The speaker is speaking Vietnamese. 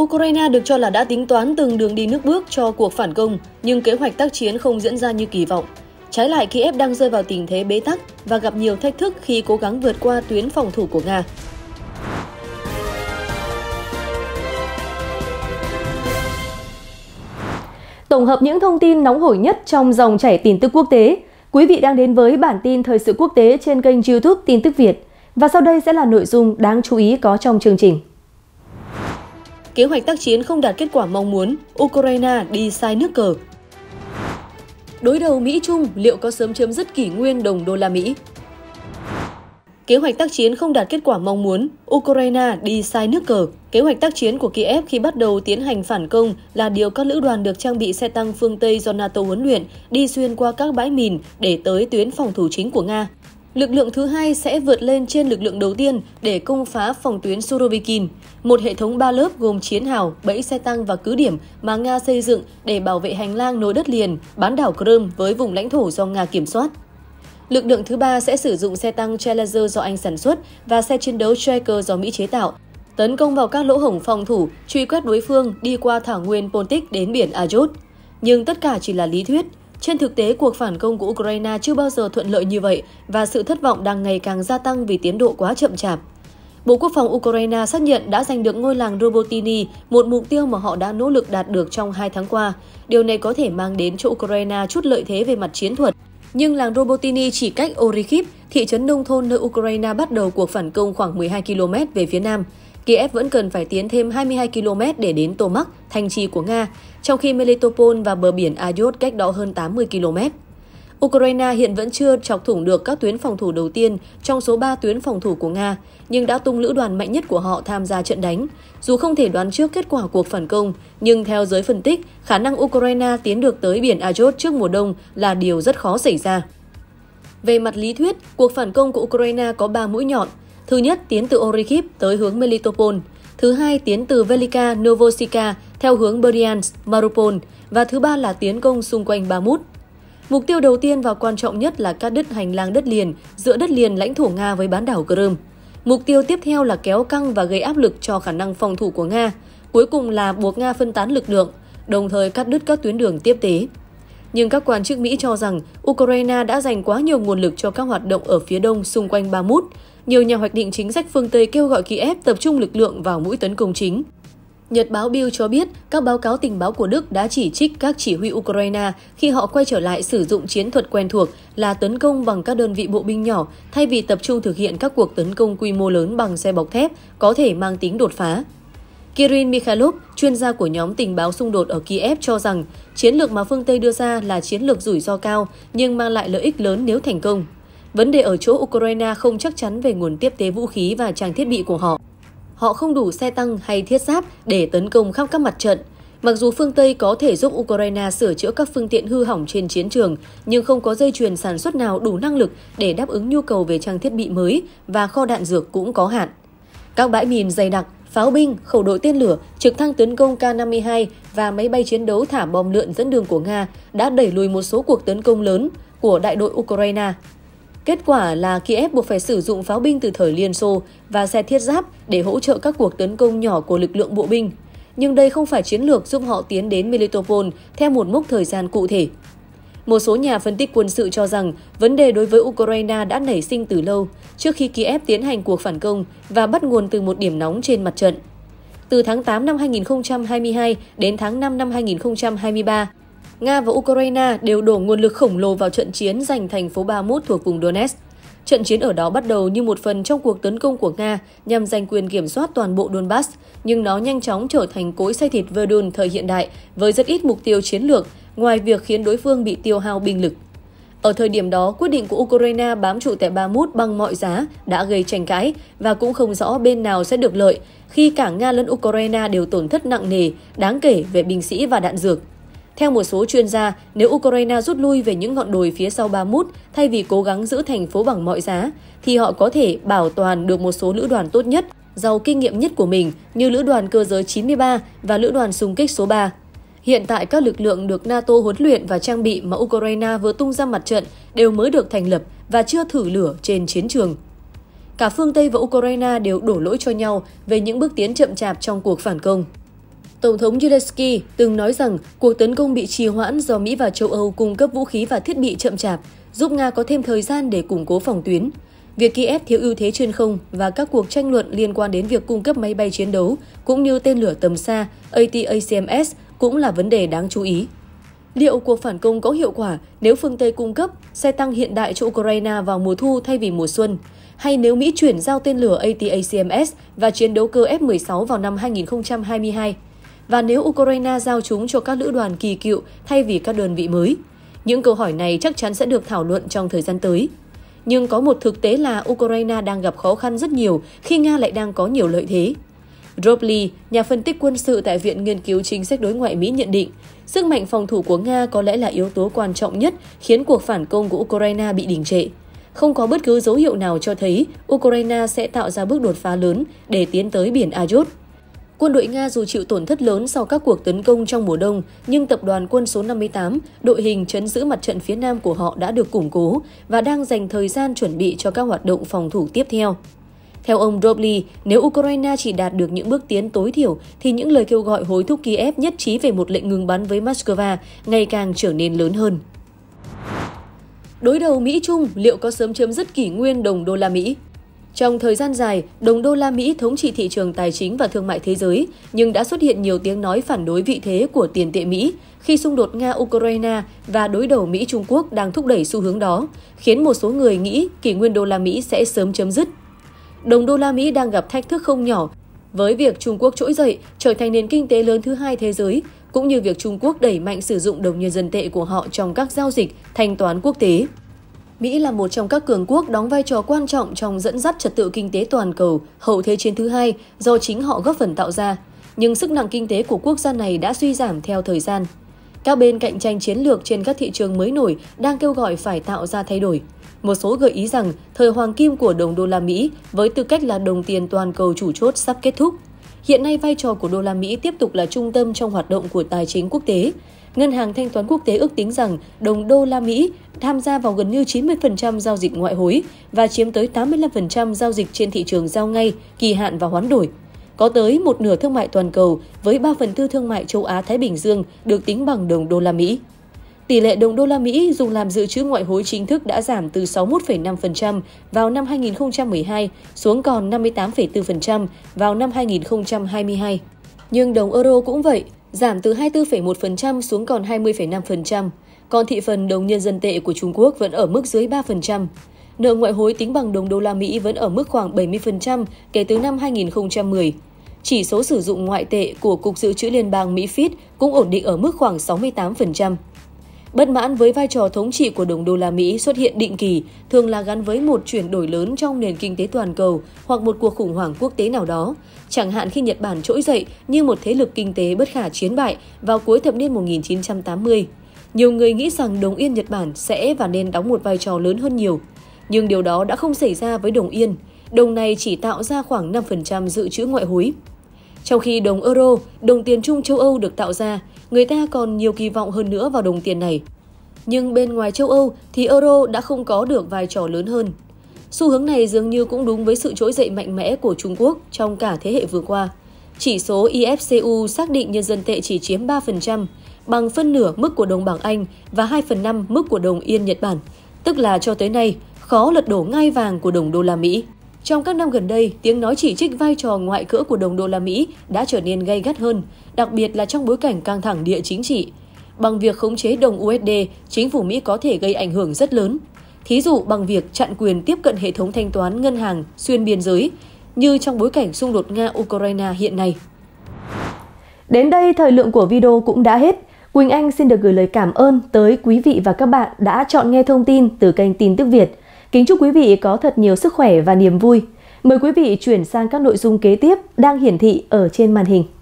Ukraine được cho là đã tính toán từng đường đi nước bước cho cuộc phản công, nhưng kế hoạch tác chiến không diễn ra như kỳ vọng. Trái lại, Kiev đang rơi vào tình thế bế tắc và gặp nhiều thách thức khi cố gắng vượt qua tuyến phòng thủ của Nga. Tổng hợp những thông tin nóng hổi nhất trong dòng chảy tin tức quốc tế, quý vị đang đến với bản tin thời sự quốc tế trên kênh YouTube Tin tức Việt. Và sau đây sẽ là nội dung đáng chú ý có trong chương trình kế hoạch tác chiến không đạt kết quả mong muốn, Ukraine đi sai nước cờ. Đối đầu Mỹ-Trung liệu có sớm chấm dứt kỷ nguyên đồng đô la Mỹ? Kế hoạch tác chiến không đạt kết quả mong muốn, Ukraine đi sai nước cờ. Kế hoạch tác chiến của Kiev khi bắt đầu tiến hành phản công là điều các lữ đoàn được trang bị xe tăng phương Tây do NATO huấn luyện đi xuyên qua các bãi mìn để tới tuyến phòng thủ chính của Nga. Lực lượng thứ hai sẽ vượt lên trên lực lượng đầu tiên để công phá phòng tuyến Surovikin, một hệ thống ba lớp gồm chiến hào, bẫy xe tăng và cứ điểm mà Nga xây dựng để bảo vệ hành lang nối đất liền, bán đảo Crimea với vùng lãnh thổ do Nga kiểm soát. Lực lượng thứ ba sẽ sử dụng xe tăng Challenger do Anh sản xuất và xe chiến đấu Tracker do Mỹ chế tạo, tấn công vào các lỗ hổng phòng thủ, truy quét đối phương đi qua thảo nguyên Pontic đến biển Ajut. Nhưng tất cả chỉ là lý thuyết, trên thực tế, cuộc phản công của Ukraine chưa bao giờ thuận lợi như vậy và sự thất vọng đang ngày càng gia tăng vì tiến độ quá chậm chạp. Bộ Quốc phòng Ukraine xác nhận đã giành được ngôi làng Robotini, một mục tiêu mà họ đã nỗ lực đạt được trong hai tháng qua. Điều này có thể mang đến cho Ukraine chút lợi thế về mặt chiến thuật. Nhưng làng Robotini chỉ cách Orikhiv, thị trấn nông thôn nơi Ukraine bắt đầu cuộc phản công khoảng 12 km về phía nam. Kiev vẫn cần phải tiến thêm 22 km để đến Tomak, thành trì của Nga, trong khi Melitopol và bờ biển Ayot cách đó hơn 80 km. Ukraine hiện vẫn chưa chọc thủng được các tuyến phòng thủ đầu tiên trong số 3 tuyến phòng thủ của Nga, nhưng đã tung lữ đoàn mạnh nhất của họ tham gia trận đánh. Dù không thể đoán trước kết quả cuộc phản công, nhưng theo giới phân tích, khả năng Ukraine tiến được tới biển Azov trước mùa đông là điều rất khó xảy ra. Về mặt lý thuyết, cuộc phản công của Ukraine có 3 mũi nhọn – Thứ nhất tiến từ Orikhiv tới hướng Melitopol, thứ hai tiến từ Velika Novosika theo hướng Berdyansk, Mariupol và thứ ba là tiến công xung quanh Bakhmut. Mục tiêu đầu tiên và quan trọng nhất là cắt đứt hành lang đất liền giữa đất liền lãnh thổ Nga với bán đảo Crimea. Mục tiêu tiếp theo là kéo căng và gây áp lực cho khả năng phòng thủ của Nga, cuối cùng là buộc Nga phân tán lực lượng, đồng thời cắt đứt các tuyến đường tiếp tế. Nhưng các quan chức Mỹ cho rằng Ukraine đã dành quá nhiều nguồn lực cho các hoạt động ở phía đông xung quanh Bakhmut, nhiều nhà hoạch định chính sách phương Tây kêu gọi Kiev tập trung lực lượng vào mũi tấn công chính. Nhật báo Bill cho biết các báo cáo tình báo của Đức đã chỉ trích các chỉ huy Ukraine khi họ quay trở lại sử dụng chiến thuật quen thuộc là tấn công bằng các đơn vị bộ binh nhỏ thay vì tập trung thực hiện các cuộc tấn công quy mô lớn bằng xe bọc thép có thể mang tính đột phá. Kirin Mikhailov, chuyên gia của nhóm tình báo xung đột ở Kiev cho rằng chiến lược mà phương Tây đưa ra là chiến lược rủi ro cao nhưng mang lại lợi ích lớn nếu thành công. Vấn đề ở chỗ Ukraine không chắc chắn về nguồn tiếp tế vũ khí và trang thiết bị của họ. Họ không đủ xe tăng hay thiết giáp để tấn công khắp các mặt trận. Mặc dù phương Tây có thể giúp Ukraine sửa chữa các phương tiện hư hỏng trên chiến trường, nhưng không có dây chuyền sản xuất nào đủ năng lực để đáp ứng nhu cầu về trang thiết bị mới và kho đạn dược cũng có hạn. Các bãi mìn dày đặc, pháo binh, khẩu đội tên lửa, trực thăng tấn công K-52 và máy bay chiến đấu thả bom lượn dẫn đường của Nga đã đẩy lùi một số cuộc tấn công lớn của đại đội Ukraine. Kết quả là Kiev buộc phải sử dụng pháo binh từ thời Liên Xô và xe thiết giáp để hỗ trợ các cuộc tấn công nhỏ của lực lượng bộ binh. Nhưng đây không phải chiến lược giúp họ tiến đến Melitopol theo một mốc thời gian cụ thể. Một số nhà phân tích quân sự cho rằng vấn đề đối với Ukraine đã nảy sinh từ lâu, trước khi Kiev tiến hành cuộc phản công và bắt nguồn từ một điểm nóng trên mặt trận. Từ tháng 8 năm 2022 đến tháng 5 năm 2023, Nga và Ukraine đều đổ nguồn lực khổng lồ vào trận chiến giành thành phố Bakhmut thuộc vùng Donetsk. Trận chiến ở đó bắt đầu như một phần trong cuộc tấn công của Nga nhằm giành quyền kiểm soát toàn bộ Donbass, nhưng nó nhanh chóng trở thành cối xay thịt Verdun thời hiện đại với rất ít mục tiêu chiến lược, ngoài việc khiến đối phương bị tiêu hao binh lực. Ở thời điểm đó, quyết định của Ukraine bám trụ tại Bakhmut bằng mọi giá đã gây tranh cãi và cũng không rõ bên nào sẽ được lợi khi cả Nga lẫn Ukraine đều tổn thất nặng nề, đáng kể về binh sĩ và đạn dược. Theo một số chuyên gia, nếu Ukraine rút lui về những ngọn đồi phía sau Bamut thay vì cố gắng giữ thành phố bằng mọi giá, thì họ có thể bảo toàn được một số lữ đoàn tốt nhất, giàu kinh nghiệm nhất của mình như lữ đoàn cơ giới 93 và lữ đoàn xung kích số 3. Hiện tại các lực lượng được NATO huấn luyện và trang bị mà Ukraine vừa tung ra mặt trận đều mới được thành lập và chưa thử lửa trên chiến trường. Cả phương Tây và Ukraine đều đổ lỗi cho nhau về những bước tiến chậm chạp trong cuộc phản công. Tổng thống Zelensky từng nói rằng cuộc tấn công bị trì hoãn do Mỹ và châu Âu cung cấp vũ khí và thiết bị chậm chạp, giúp Nga có thêm thời gian để củng cố phòng tuyến. Việc Kiev thiếu ưu thế trên không và các cuộc tranh luận liên quan đến việc cung cấp máy bay chiến đấu cũng như tên lửa tầm xa ATACMS cũng là vấn đề đáng chú ý. Liệu cuộc phản công có hiệu quả nếu phương Tây cung cấp xe tăng hiện đại cho Ukraine vào mùa thu thay vì mùa xuân? Hay nếu Mỹ chuyển giao tên lửa ATACMS và chiến đấu cơ F-16 vào năm 2022? và nếu Ukraine giao chúng cho các lữ đoàn kỳ cựu thay vì các đơn vị mới. Những câu hỏi này chắc chắn sẽ được thảo luận trong thời gian tới. Nhưng có một thực tế là Ukraine đang gặp khó khăn rất nhiều khi Nga lại đang có nhiều lợi thế. Rob Lee, nhà phân tích quân sự tại Viện Nghiên cứu Chính sách Đối ngoại Mỹ nhận định, sức mạnh phòng thủ của Nga có lẽ là yếu tố quan trọng nhất khiến cuộc phản công của Ukraine bị đình trệ. Không có bất cứ dấu hiệu nào cho thấy Ukraine sẽ tạo ra bước đột phá lớn để tiến tới biển Azov. Quân đội Nga dù chịu tổn thất lớn sau các cuộc tấn công trong mùa đông, nhưng tập đoàn quân số 58, đội hình chấn giữ mặt trận phía Nam của họ đã được củng cố và đang dành thời gian chuẩn bị cho các hoạt động phòng thủ tiếp theo. Theo ông Dobly, nếu Ukraine chỉ đạt được những bước tiến tối thiểu thì những lời kêu gọi hối thúc Kiev nhất trí về một lệnh ngừng bắn với Moscow ngày càng trở nên lớn hơn. Đối đầu Mỹ-Trung liệu có sớm chấm dứt kỷ nguyên đồng đô la Mỹ? Trong thời gian dài, đồng đô la Mỹ thống trị thị trường tài chính và thương mại thế giới, nhưng đã xuất hiện nhiều tiếng nói phản đối vị thế của tiền tệ Mỹ khi xung đột Nga-Ukraine và đối đầu Mỹ-Trung Quốc đang thúc đẩy xu hướng đó, khiến một số người nghĩ kỷ nguyên đô la Mỹ sẽ sớm chấm dứt. Đồng đô la Mỹ đang gặp thách thức không nhỏ với việc Trung Quốc trỗi dậy trở thành nền kinh tế lớn thứ hai thế giới, cũng như việc Trung Quốc đẩy mạnh sử dụng đồng nhân dân tệ của họ trong các giao dịch thanh toán quốc tế. Mỹ là một trong các cường quốc đóng vai trò quan trọng trong dẫn dắt trật tự kinh tế toàn cầu hậu Thế chiến thứ hai do chính họ góp phần tạo ra, nhưng sức nặng kinh tế của quốc gia này đã suy giảm theo thời gian. Các bên cạnh tranh chiến lược trên các thị trường mới nổi đang kêu gọi phải tạo ra thay đổi. Một số gợi ý rằng thời hoàng kim của đồng đô la Mỹ với tư cách là đồng tiền toàn cầu chủ chốt sắp kết thúc. Hiện nay vai trò của đô la Mỹ tiếp tục là trung tâm trong hoạt động của tài chính quốc tế. Ngân hàng Thanh toán Quốc tế ước tính rằng đồng đô la Mỹ tham gia vào gần như 90% giao dịch ngoại hối và chiếm tới 85% giao dịch trên thị trường giao ngay, kỳ hạn và hoán đổi. Có tới một nửa thương mại toàn cầu với 3 phần tư thương mại châu Á-Thái Bình Dương được tính bằng đồng đô la Mỹ. Tỷ lệ đồng đô la Mỹ dùng làm dự trữ ngoại hối chính thức đã giảm từ 61,5% vào năm 2012 xuống còn 58,4% vào năm 2022. Nhưng đồng euro cũng vậy, giảm từ 24,1% xuống còn 20,5%, còn thị phần đồng nhân dân tệ của Trung Quốc vẫn ở mức dưới 3%. Nợ ngoại hối tính bằng đồng đô la Mỹ vẫn ở mức khoảng 70% kể từ năm 2010. Chỉ số sử dụng ngoại tệ của Cục Dự trữ Liên bang Mỹ Fed cũng ổn định ở mức khoảng 68%. Bất mãn với vai trò thống trị của đồng đô la Mỹ xuất hiện định kỳ, thường là gắn với một chuyển đổi lớn trong nền kinh tế toàn cầu hoặc một cuộc khủng hoảng quốc tế nào đó, chẳng hạn khi Nhật Bản trỗi dậy như một thế lực kinh tế bất khả chiến bại vào cuối thập niên 1980. Nhiều người nghĩ rằng đồng yên Nhật Bản sẽ và nên đóng một vai trò lớn hơn nhiều, nhưng điều đó đã không xảy ra với đồng yên. Đồng này chỉ tạo ra khoảng 5% dự trữ ngoại hối. Trong khi đồng euro, đồng tiền chung châu Âu được tạo ra, người ta còn nhiều kỳ vọng hơn nữa vào đồng tiền này nhưng bên ngoài châu Âu thì euro đã không có được vai trò lớn hơn. Xu hướng này dường như cũng đúng với sự trỗi dậy mạnh mẽ của Trung Quốc trong cả thế hệ vừa qua. Chỉ số IFCU xác định nhân dân tệ chỉ chiếm 3%, bằng phân nửa mức của đồng bảng Anh và 2 phần 5 mức của đồng yên Nhật Bản, tức là cho tới nay khó lật đổ ngai vàng của đồng đô la Mỹ. Trong các năm gần đây, tiếng nói chỉ trích vai trò ngoại cỡ của đồng đô la Mỹ đã trở nên gay gắt hơn, đặc biệt là trong bối cảnh căng thẳng địa chính trị, bằng việc khống chế đồng USD, chính phủ Mỹ có thể gây ảnh hưởng rất lớn. Thí dụ bằng việc chặn quyền tiếp cận hệ thống thanh toán ngân hàng xuyên biên giới, như trong bối cảnh xung đột Nga-Ukraine hiện nay. Đến đây, thời lượng của video cũng đã hết. Quỳnh Anh xin được gửi lời cảm ơn tới quý vị và các bạn đã chọn nghe thông tin từ kênh Tin Tức Việt. Kính chúc quý vị có thật nhiều sức khỏe và niềm vui. Mời quý vị chuyển sang các nội dung kế tiếp đang hiển thị ở trên màn hình.